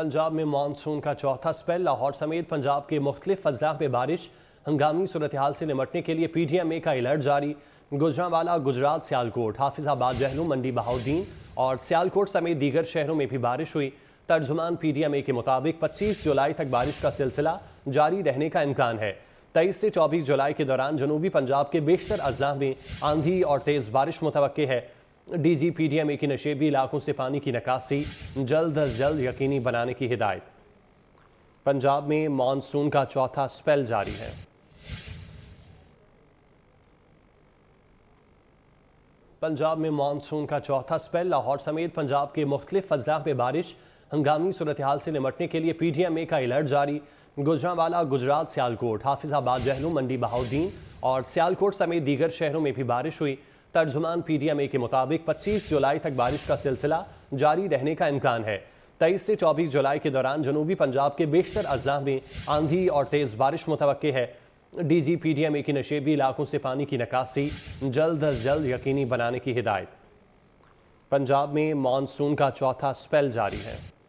पंजाब में मानसून का चौथा स्पेल लाहौर समेत पंजाब के मुख्तलिफ अजला में बारिश हंगामी सूरत हाल से निमटने के लिए पी डी एम ए का अलर्ट जारी गुजरावाला गुजरात सियालकोट हाफिजाबाद जहलू मंडी बहाउद्दीन और सियालकोट समेत दीगर शहरों में भी बारिश हुई तर्जुमान पी डी एम ए के मुताबिक पच्चीस जुलाई तक बारिश का सिलसिला जारी रहने का इम्कान है तेईस से चौबीस जुलाई के दौरान जनूबी पंजाब के बेशतर अजला में आंधी और तेज़ बारिश मुतव है डीजी पीडीएमए की नशेबी इलाकों से पानी की निकासी जल्द अज जल्द यकीनी बनाने की हिदायत पंजाब में मानसून का चौथा स्पेल जारी है पंजाब में मानसून का चौथा स्पेल लाहौर समेत पंजाब के मुख्तलिफ अजला में बारिश हंगामी सूरत हाल से निमटने के लिए पी डी एम ए का अलर्ट जारी गुजरावाला गुजरात सियालकोट हाफिजाबाद जहलू मंडी बहाउद्दीन और सियालकोट समेत दीगर शहरों में भी बारिश हुई तर्जुमान पी ए के मुताबिक 25 जुलाई तक बारिश का सिलसिला जारी रहने का इम्कान है तेईस से चौबीस जुलाई के दौरान जनूबी पंजाब के बेशतर अजला में आंधी और तेज़ बारिश मुतव है D G P D M A की नशेबी इलाकों से पानी की निकासी जल्द अज जल्द यकीनी बनाने की हिदायत पंजाब में मानसून का चौथा स्पेल जारी है